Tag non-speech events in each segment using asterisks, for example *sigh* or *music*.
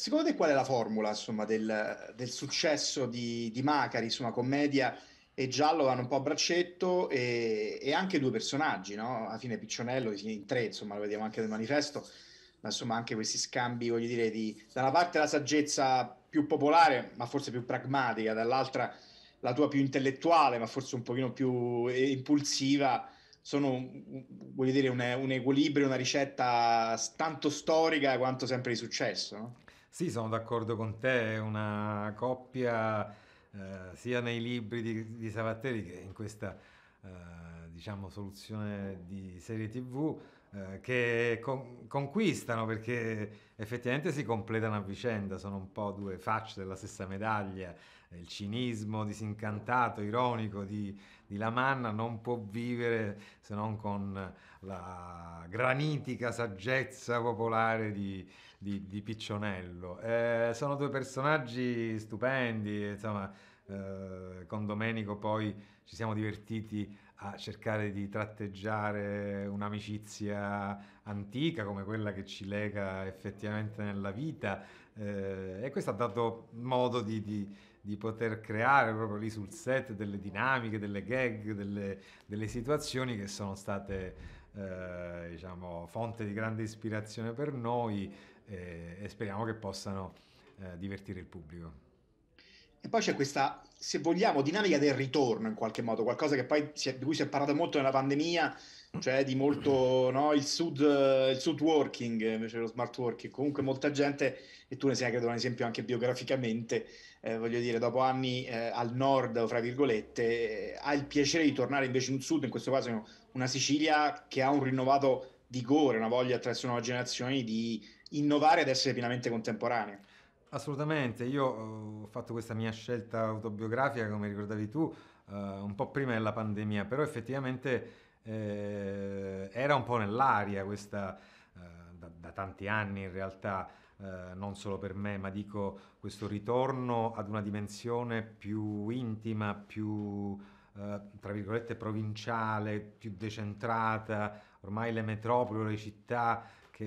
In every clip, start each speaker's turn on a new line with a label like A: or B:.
A: Secondo te qual è la formula insomma, del, del, successo di, di Macari? Insomma, commedia e giallo vanno un po' a braccetto e, e anche due personaggi, no? Alla fine Piccionello in tre, insomma, lo vediamo anche nel manifesto, ma insomma anche questi scambi, voglio dire, di, da una parte la saggezza più popolare, ma forse più pragmatica, dall'altra la tua più intellettuale, ma forse un pochino più eh, impulsiva, sono, voglio dire, un, un equilibrio, una ricetta tanto storica quanto sempre di successo, no?
B: Sì, sono d'accordo con te, è una coppia eh, sia nei libri di, di Savateri che in questa... Eh, diciamo, soluzione di serie tv eh, che con- conquistano perché effettivamente si completano a vicenda, sono un po' due facce della stessa medaglia. Il cinismo disincantato, ironico di, di Lamanna non può vivere se non con la granitica saggezza popolare di, di, di Piccionello. Eh, sono due personaggi stupendi, insomma, eh, con Domenico poi ci siamo divertiti a cercare di tratteggiare un'amicizia antica come quella che ci lega effettivamente nella vita eh, e questo ha dato modo di, di, di, poter creare proprio lì sul set delle dinamiche, delle gag, delle, delle situazioni che sono state eh, diciamo, fonte di grande ispirazione per noi eh, e speriamo che possano eh, divertire il pubblico.
A: E poi c'è questa, se vogliamo, dinamica del ritorno in qualche modo, qualcosa è, di cui si è parlato molto nella pandemia, cioè di molto no, il, sud, il sud working invece lo smart working. Comunque molta gente, e tu ne sei credo un esempio anche biograficamente, eh, voglio dire, dopo anni eh, al nord, fra virgolette, eh, ha il piacere di tornare invece in sud, in questo caso una Sicilia che ha un rinnovato vigore, una voglia attraverso nuove generazioni di innovare ed essere pienamente contemporanea.
B: Assolutamente, io eh, ho fatto questa mia scelta autobiografica, come ricordavi tu, eh, un po' prima della pandemia, però effettivamente eh, era un po' nell'aria questa, eh, da, da, tanti anni in realtà, eh, non solo per me, ma dico questo ritorno ad una dimensione più intima, più, eh, tra virgolette, provinciale, più decentrata, ormai le metropoli, le città che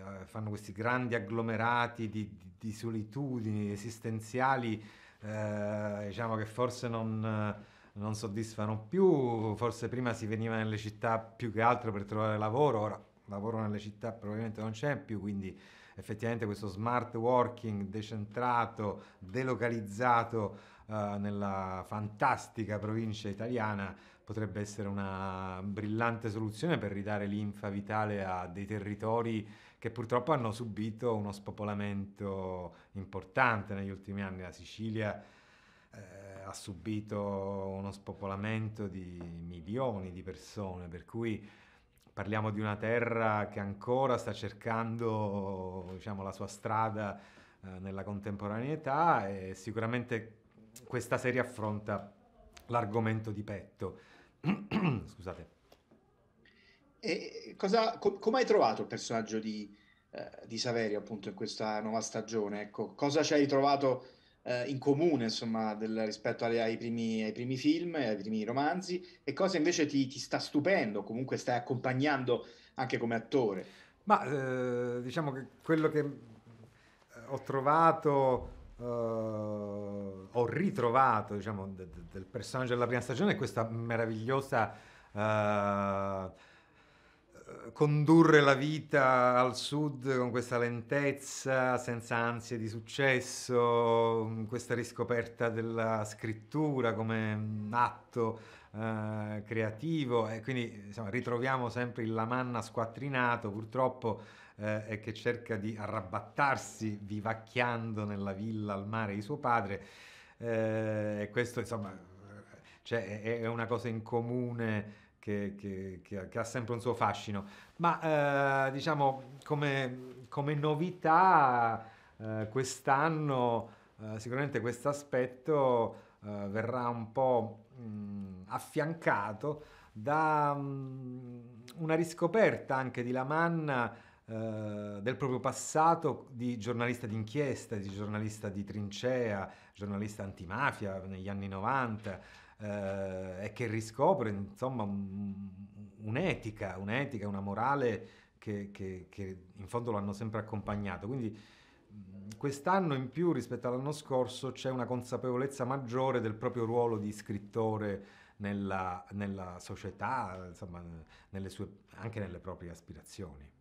B: eh, fanno questi grandi agglomerati di, di, di solitudini esistenziali, eh, diciamo che forse non, non, soddisfano più, forse prima si veniva nelle città più che altro per trovare lavoro, ora lavoro nelle città probabilmente non c'è più, quindi effettivamente questo smart working decentrato, delocalizzato eh, nella fantastica provincia italiana potrebbe essere una brillante soluzione per ridare linfa vitale a dei territori che purtroppo hanno subito uno spopolamento importante negli ultimi anni. La Sicilia eh, ha subito uno spopolamento di milioni di persone, per cui parliamo di una terra che ancora sta cercando diciamo, la sua strada eh, nella contemporaneità e sicuramente questa serie affronta l'argomento di petto. *clears throat* Scusate.
A: E cosa, co- come hai trovato il personaggio di, eh, di, Saverio appunto in questa nuova stagione? Ecco, cosa ci hai trovato eh, in comune insomma, del, rispetto alle, ai, primi, ai, primi, film, ai primi romanzi e cosa invece ti, ti sta stupendo, comunque stai accompagnando anche come attore?
B: Ma eh, diciamo che quello che eh, ho trovato Uh, ho
A: ritrovato
B: diciamo, de- de- del personaggio della prima stagione questa meravigliosa uh, condurre la vita al sud con questa lentezza, senza ansie di successo, questa riscoperta della scrittura come atto eh, creativo e quindi insomma, ritroviamo sempre il Lamanna squattrinato purtroppo eh, che cerca di arrabbattarsi vivacchiando nella villa al mare di suo padre eh, e questo insomma cioè, è una cosa in comune che, che, che ha sempre un suo fascino. Ma eh, diciamo come, come novità eh, quest'anno eh, sicuramente questo aspetto eh, verrà un po' mh, mm, affiancato da mh, mm, una riscoperta anche di Lamanna eh, del proprio passato di giornalista d'inchiesta, di giornalista di trincea, giornalista antimafia negli anni 90, eh, e che riscopre insomma un'etica, un'etica, una morale che, che, che in fondo l'hanno sempre accompagnato. Quindi mm, quest'anno in più rispetto all'anno scorso c'è una consapevolezza maggiore del proprio ruolo di scrittore nella, nella società, insomma, nelle sue, anche nelle proprie aspirazioni.